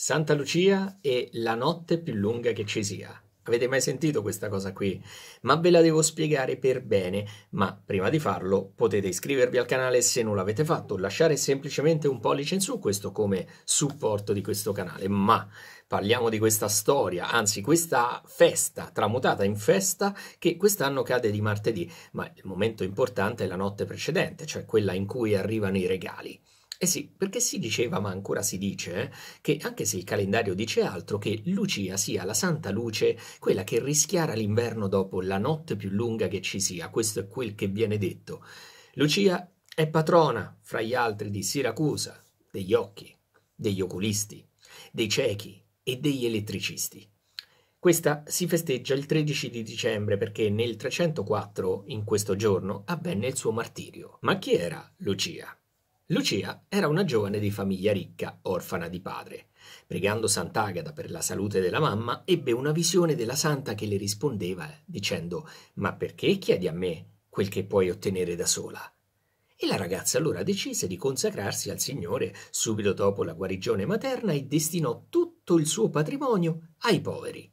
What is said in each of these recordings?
Santa Lucia è la notte più lunga che ci sia. Avete mai sentito questa cosa qui? Ma ve la devo spiegare per bene, ma prima di farlo potete iscrivervi al canale se non l'avete fatto, lasciare semplicemente un pollice in su, questo come supporto di questo canale, ma parliamo di questa storia, anzi questa festa tramutata in festa che quest'anno cade di martedì, ma il momento importante è la notte precedente, cioè quella in cui arrivano i regali. Eh sì, perché si diceva, ma ancora si dice, che anche se il calendario dice altro, che Lucia sia la santa luce, quella che rischiara l'inverno dopo la notte più lunga che ci sia, questo è quel che viene detto. Lucia è patrona, fra gli altri, di Siracusa, degli occhi, degli oculisti, dei ciechi e degli elettricisti. Questa si festeggia il 13 di dicembre perché nel 304, in questo giorno, avvenne il suo martirio. Ma chi era Lucia? Lucia era una giovane di famiglia ricca, orfana di padre. Pregando Sant'Agata per la salute della mamma, ebbe una visione della santa che le rispondeva dicendo Ma perché chiedi a me quel che puoi ottenere da sola? E la ragazza allora decise di consacrarsi al Signore subito dopo la guarigione materna e destinò tutto il suo patrimonio ai poveri.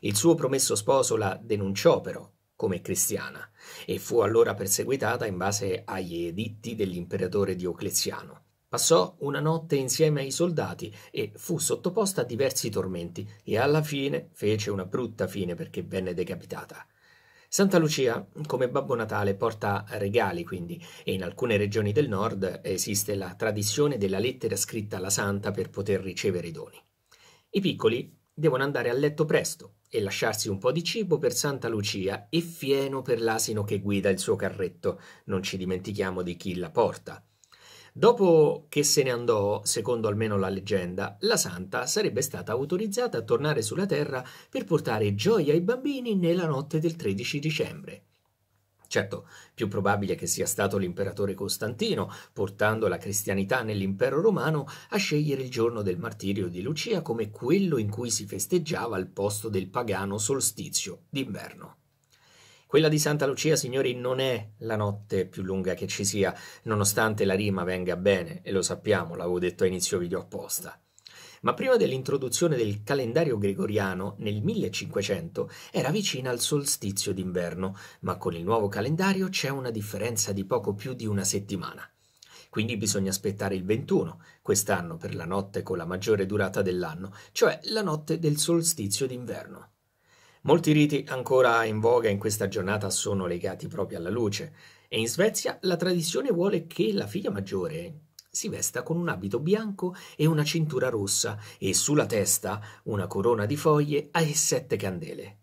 Il suo promesso sposo la denunciò però come cristiana e fu allora perseguitata in base agli editti dell'imperatore Diocleziano. Passò una notte insieme ai soldati e fu sottoposta a diversi tormenti e alla fine fece una brutta fine perché venne decapitata. Santa Lucia, come Babbo Natale, porta regali quindi e in alcune regioni del nord esiste la tradizione della lettera scritta alla santa per poter ricevere i doni. I piccoli devono andare a letto presto e lasciarsi un po' di cibo per Santa Lucia e fieno per l'asino che guida il suo carretto, non ci dimentichiamo di chi la porta. Dopo che se ne andò, secondo almeno la leggenda, la santa sarebbe stata autorizzata a tornare sulla terra per portare gioia ai bambini nella notte del 13 dicembre. Certo, più probabile che sia stato l'imperatore Costantino, portando la cristianità nell'impero romano, a scegliere il giorno del martirio di Lucia come quello in cui si festeggiava al posto del pagano solstizio d'inverno. Quella di Santa Lucia, signori, non è la notte più lunga che ci sia, nonostante la rima venga bene, e lo sappiamo, l'avevo detto a inizio video apposta ma prima dell'introduzione del calendario gregoriano nel 1500 era vicina al solstizio d'inverno, ma con il nuovo calendario c'è una differenza di poco più di una settimana. Quindi bisogna aspettare il 21, quest'anno per la notte con la maggiore durata dell'anno, cioè la notte del solstizio d'inverno. Molti riti ancora in voga in questa giornata sono legati proprio alla luce, e in Svezia la tradizione vuole che la figlia maggiore, si vesta con un abito bianco e una cintura rossa e sulla testa una corona di foglie e sette candele.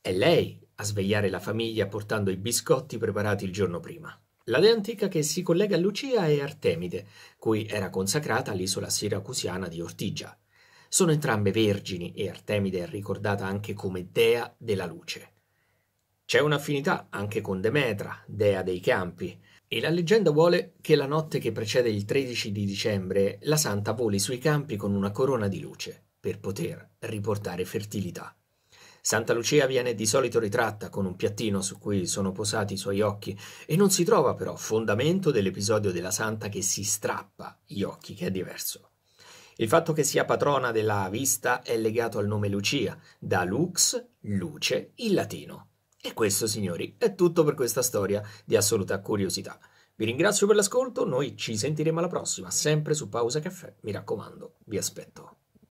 È lei a svegliare la famiglia portando i biscotti preparati il giorno prima. La dea antica che si collega a Lucia è Artemide, cui era consacrata l'isola siracusiana di Ortigia. Sono entrambe vergini e Artemide è ricordata anche come dea della luce. C'è un'affinità anche con Demetra, dea dei campi, e la leggenda vuole che la notte che precede il 13 di dicembre la santa voli sui campi con una corona di luce per poter riportare fertilità. Santa Lucia viene di solito ritratta con un piattino su cui sono posati i suoi occhi e non si trova però fondamento dell'episodio della santa che si strappa gli occhi, che è diverso. Il fatto che sia patrona della vista è legato al nome Lucia, da lux, luce, in latino. E questo, signori, è tutto per questa storia di assoluta curiosità. Vi ringrazio per l'ascolto, noi ci sentiremo alla prossima, sempre su Pausa Caffè, mi raccomando, vi aspetto.